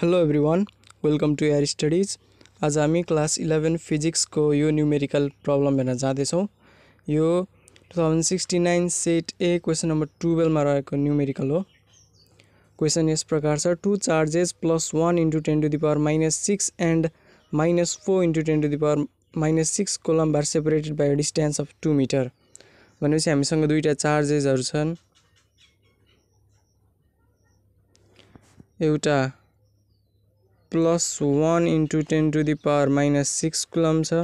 hello वान welcome to air studies आज हामी क्लास इलेभेन फिजिक्सको यो न्युमेरिकल प्रब्लम हेर्न जाँदैछौँ यो two thousand sixty nine set A question number टुवेल्भमा रहेको न्युमेरिकल हो क्वेसन यस प्रकार छ two charges plus one into ten to the power minus six and minus four into ten to the power minus six coulomb बार separated by distance of two metre भनेपछि हामीसँग दुईवटा चार्जेसहरू छन् एउटा plus one into ten to the power minus six coulomb छ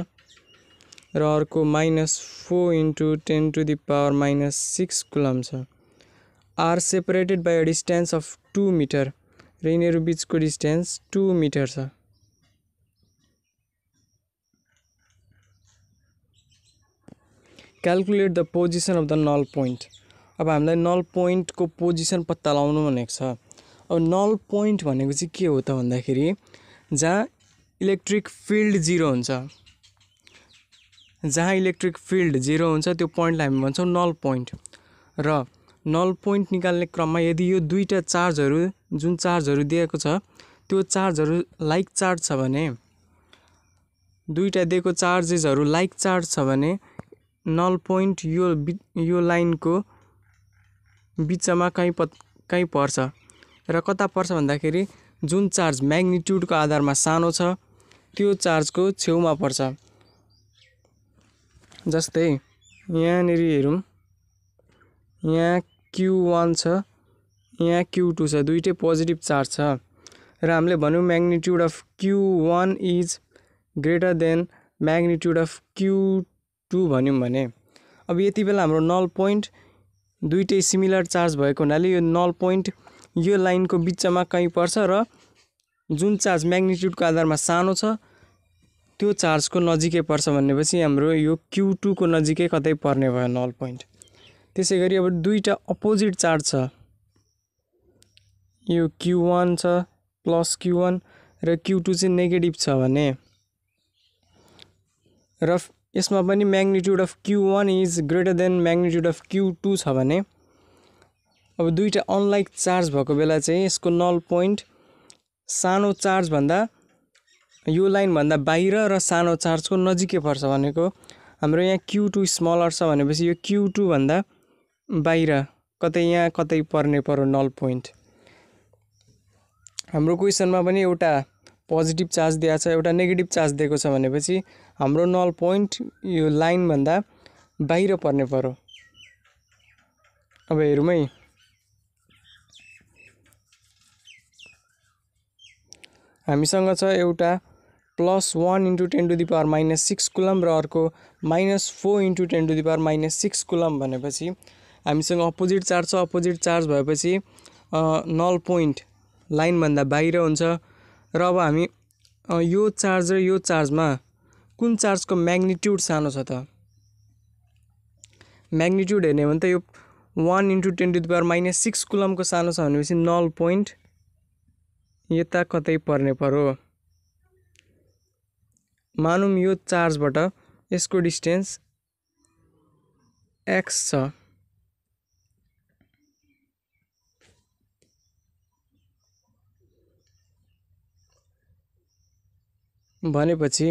र अर्को minus four into ten to the power minus six coulomb छ are separated by a distance of two metre र यिनीहरू बिचको डिस्टेन्स टु मिटर छ calculate the position of the null point अब हामीलाई नल पोइन्टको पोजिसन पत्ता लगाउनु भनेको छ अब नल पोइन्ट भनेको चाहिँ के हो त भन्दाखेरि जहाँ इलेक्ट्रिक फिल्ड जिरो हुन्छ जहाँ इलेक्ट्रिक फिल्ड जिरो हुन्छ त्यो पोइन्टलाई हामी भन्छौँ नल पोइन्ट र नल पोइन्ट निकाल्ने क्रममा यदि यो दुईवटा चार्जहरू जुन चार्जहरू दिएको छ त्यो चार्जहरू लाइक चार्ज छ भने दुईवटा दिएको चार्जेसहरू लाइक चार्ज छ भने नल पोइन्ट यो यो लाइनको बिचमा कहीँ प कहीँ पर्छ र कता पर्छ भन्दाखेरि जुन चार्ज म्याग्निट्युडको आधारमा सानो छ त्यो चार्जको छेउमा पर्छ जस्तै यहाँनिर हेरौँ यहाँ क्यु वान छ यहाँ क्यु टू छ दुइटै पोजिटिभ चार्ज छ र हामीले भन्यौँ magnitude of Q one is greater than magnitude of Q two भन्यौँ भने अब यति बेला हाम्रो नल पोइन्ट दुइटै सिमिलर चार्ज भएको हुनाले यो नल पोइन्ट यो लाइनको बिचमा कहीँ पर्छ र जुन चार्ज म्याग्निट्युडको आधारमा सानो छ त्यो चार्जको नजिकै पर्छ भनेपछि हाम्रो यो क्यु टूको नजिकै कतै पर्ने भयो नल पोइन्ट त्यसै गरी अब दुईवटा अपोजिट चार्ज छ यो क्यु वान छ प्लस क्यु वान र क्यु टू चाहिँ नेगेटिभ छ भने र यसमा पनि magnitude of Q one is greater than magnitude of Q two छ भने अब दुईवटा अनलाइक चार्ज भएको बेला चाहिँ यसको नल पोइन्ट सानो चार्जभन्दा यो लाइनभन्दा बाहिर र सानो चार्जको नजिकै पर्छ भनेको हाम्रो यहाँ क्यु टू स्मलर छ भनेपछि यो क्यु टूभन्दा बाहिर कतै यहाँ कतै पर्ने पर्यो नल पोइन्ट हाम्रो क्वेसनमा पनि एउटा पोजिटिभ चार्ज दिएको छ एउटा नेगेटिभ चार्ज दिएको छ भनेपछि हाम्रो नल पोइन्ट यो लाइनभन्दा बाहिर पर्ने पर्यो अब हेरौँ है हामीसँग छ एउटा plus one into ten to the power minus six coulomb र अर्को minus four into ten to the power minus six coulomb भनेपछि हामीसँग अपोजिट चार्ज छ अपोजिट चार्ज भएपछि नल पोइन्ट लाइनभन्दा बाहिर हुन्छ र अब हामी यो चार्ज र यो चार्जमा कुन चार्जको म्याग्निट्युड सानो छ त म्याग्निट्युड हेर्ने हो भने त यो one into ten to the power minus six कुलमको सानो छ भनेपछि नल पोइन्ट यता कतै पर्ने पर्यो मानौँ यो चार्जबाट यसको डिस्टेन्स एक्स छ भनेपछि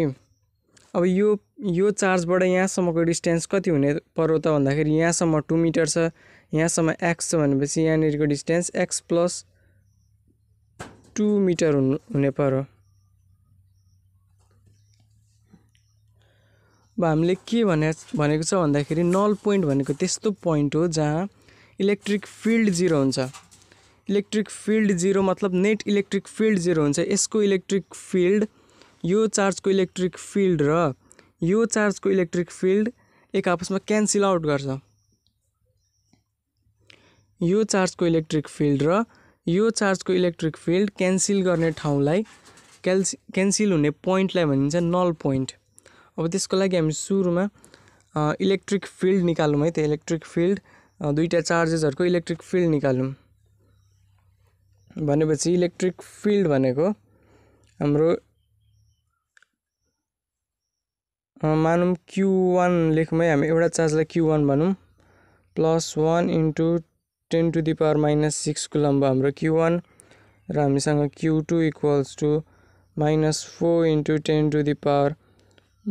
अब यो यो चार्जबाट यहाँसम्मको डिस्टेन्स कति हुने पर्यो त भन्दाखेरि यहाँसम्म टु मिटर छ यहाँसम्म एक्स छ भनेपछि यहाँनिरको distance X plus two metre हुनु हुने पर अब हामीले के भने भनेको छ भन्दाखेरि नल पोइन्ट भनेको त्यस्तो पोइन्ट हो जहाँ इलेक्ट्रिक फिल्ड जिरो हुन्छ इलेक्ट्रिक फिल्ड जिरो मतलब नेट इलेक्ट्रिक फिल्ड जिरो हुन्छ यसको इलेक्ट्रिक फिल्ड यो चार्जको इलेक्ट्रिक फिल्ड र यो चार्जको इलेक्ट्रिक फिल्ड एक आपसमा क्यान्सल आउट गर्छ यो चार्जको इलेक्ट्रिक फिल्ड र यो चार्जको इलेक्ट्रिक फिल्ड क्यान्सिल गर्ने ठाउँलाई क्यान्सि क्यान्सिल हुने पोइन्टलाई भनिन्छ नल पोइन्ट अब त्यसको लागि हामी सुरुमा इलेक्ट्रिक फिल्ड निकालौँ है त्यो इलेक्ट्रिक फिल्ड दुईवटा चार्जेसहरूको इलेक्ट्रिक फिल्ड निकालौँ भनेपछि इलेक्ट्रिक फिल्ड भनेको हाम्रो मानौँ क्यु वान लेखौँ है हामी एउटा चार्जलाई क्यु वान भनौँ plus one into ten to the power minus सिक्सको लम्ब हाम्रो क्यु वान र हामीसँग Q two equals to minus four into ten to the power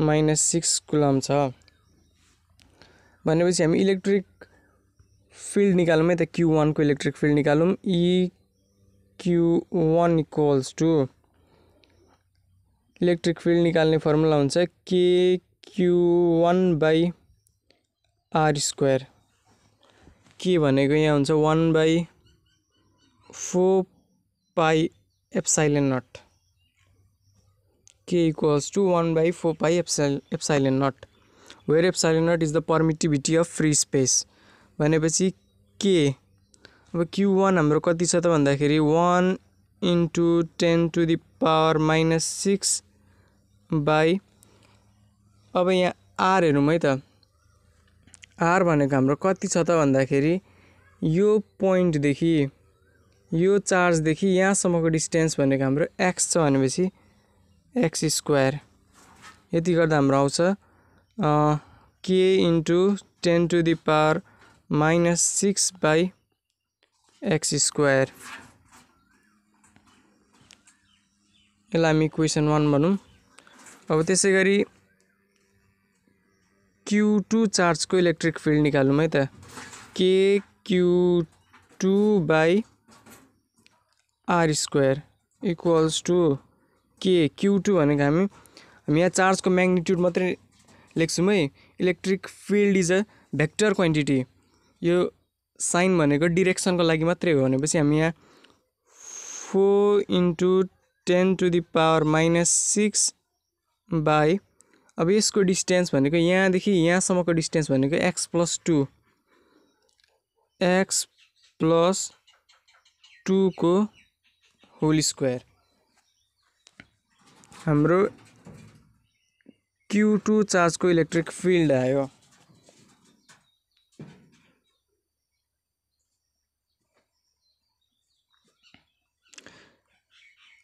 minus six coulomb छ भनेपछि हामी इलेक्ट्रिक फिल्ड निकालौँ है त क्यु वानको इलेक्ट्रिक फिल्ड निकालौँ E e Q one equals to electric field निकाल्ने फर्मुला हुन्छ K Q one by R square K भनेको यहाँ हुन्छ one by four pi epsilon naught K equals to one by four pi epsi epsilon naught where epsilon naught is the permittivity of free space भनेपछि के अब Q one हाम्रो कति छ त भन्दाखेरि one into ten to the power minus six by अब यहाँ आर हेरौँ है त आर भनेको हाम्रो कति छ त भन्दाखेरि यो पोइन्टदेखि यो चार्जदेखि यहाँसम्मको डिस्टेन्स भनेको हाम्रो एक्स छ भनेपछि एक्स स्क्वायर यति गर्दा हाम्रो आउँछ K into ten to the power minus six by X square यसलाई हामी क्वेसन वान भनौँ अब त्यसै गरी क्यु टू चार्जको इलेक्ट्रिक फिल्ड निकालौँ है त K Q two by R square equals to K Q two भनेको हामी हामी यहाँ चार्जको म्याग्निट्युड मात्रै लेख्छौँ है electric field is a vector quantity यो साइन भनेको डिरेक्सनको लागि मात्रै हो भनेपछि हामी यहाँ four into ten to the power minus six by अब यसको डिस्टेन्स भनेको यहाँदेखि यहाँसम्मको डिस्टेन्स भनेको X plus two X plus टूको होल स्क्वायर हाम्रो क्यु टू चार्जको इलेक्ट्रिक फिल्ड आयो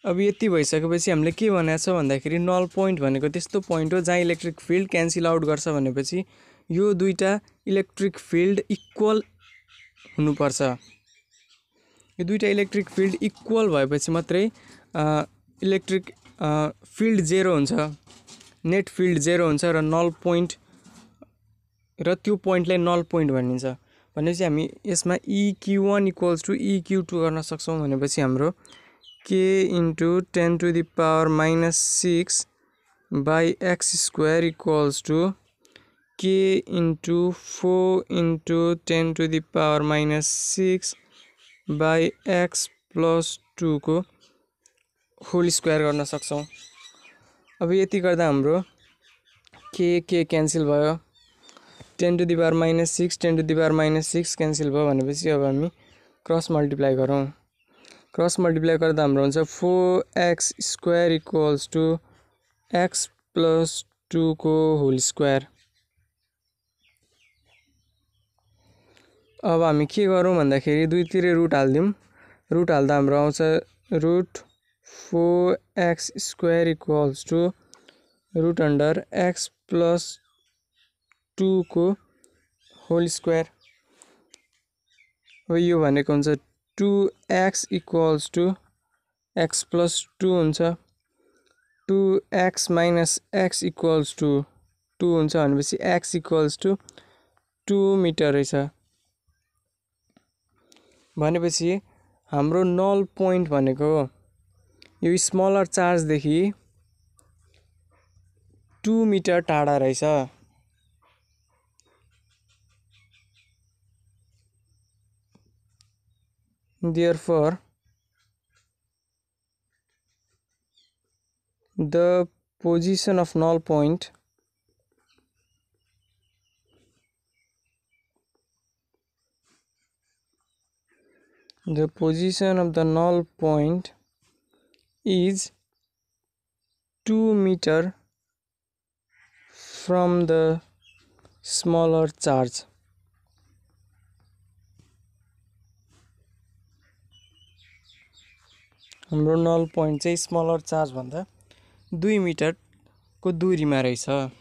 अब यति भइसकेपछि हामीले के भनेको छ भन्दाखेरि नल पोइन्ट भनेको त्यस्तो पोइन्ट हो जहाँ इलेक्ट्रिक फिल्ड क्यान्सल आउट गर्छ भनेपछि यो दुईवटा इलेक्ट्रिक फिल्ड इक्वल हुनुपर्छ यो दुईवटा इलेक्ट्रिक फिल्ड इक्वल भएपछि मात्रै इलेक्ट्रिक फिल्ड जेरो हुन्छ नेट फिल्ड जेरो हुन्छ र नल पोइन्ट र त्यो पोइन्टलाई नल पोइन्ट भनिन्छ भनेपछि हामी यसमा E Q one equals to E Q two गर्न सक्छौँ भनेपछि हाम्रो K into ten to the power minus six by X square equals to K into four into ten to the power minus six by X plus टूको whole square गर्न सक्छौँ अब यति गर्दा हाम्रो के के क्यान्सल भयो ten to the power minus six ten to the power minus six cancel भयो भनेपछि अब हामी क्रस मल्टिप्लाई गरौँ क्रस मल्टिप्लाई गर्दा हाम्रो हुन्छ four X square equals to X plus टूको होल स्क्वायर अब हामी के गरौँ भन्दाखेरि दुईतिर रुट हालिदिउँ रुट हाल्दा हाम्रो आउँछ root four X square equals to root under X plus टूको होल स्क्वायर हो यो भनेको हुन्छ two X equals to X plus two हुन्छ two X minus X equals to two हुन्छ भनेपछि X equals to two metre रहेछ भनेपछि हाम्रो नल पोइन्ट भनेको यो स्मलर चार्जदेखि टु मिटर टाढा रहेछ therefore the position of null point the position of the null point is 2 meter from the smaller charge हाम्रो नल पोइन्ट चाहिँ स्मलर चार्जभन्दा दुई मिटरको दुरीमा रहेछ